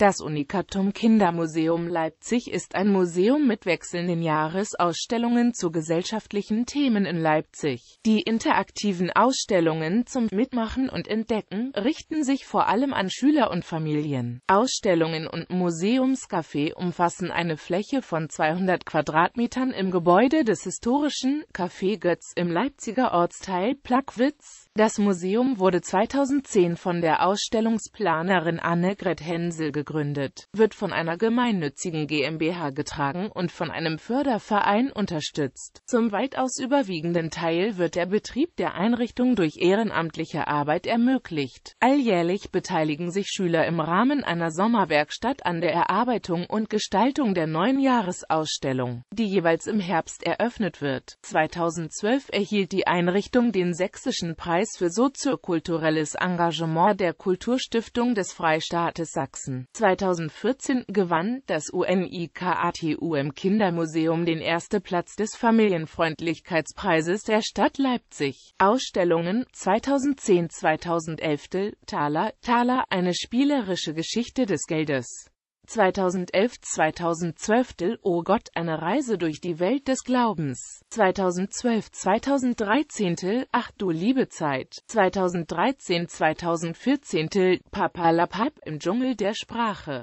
Das Unikatum Kindermuseum Leipzig ist ein Museum mit wechselnden Jahresausstellungen zu gesellschaftlichen Themen in Leipzig. Die interaktiven Ausstellungen zum Mitmachen und Entdecken richten sich vor allem an Schüler und Familien. Ausstellungen und Museumscafé umfassen eine Fläche von 200 Quadratmetern im Gebäude des historischen Café Götz im Leipziger Ortsteil Plackwitz. Das Museum wurde 2010 von der Ausstellungsplanerin Anne Gret Hensel gegründet gegründet, wird von einer gemeinnützigen GmbH getragen und von einem Förderverein unterstützt. Zum weitaus überwiegenden Teil wird der Betrieb der Einrichtung durch ehrenamtliche Arbeit ermöglicht. Alljährlich beteiligen sich Schüler im Rahmen einer Sommerwerkstatt an der Erarbeitung und Gestaltung der neuen Jahresausstellung, die jeweils im Herbst eröffnet wird. 2012 erhielt die Einrichtung den Sächsischen Preis für soziokulturelles Engagement der Kulturstiftung des Freistaates Sachsen. 2014 gewann das UNIKATUM Kindermuseum den ersten Platz des Familienfreundlichkeitspreises der Stadt Leipzig. Ausstellungen 2010-2011 Thaler, Thaler – Eine spielerische Geschichte des Geldes 2011-2012 Oh Gott, eine Reise durch die Welt des Glaubens. 2012-2013 Ach du liebe Zeit. 2013-2014 Papalapap im Dschungel der Sprache.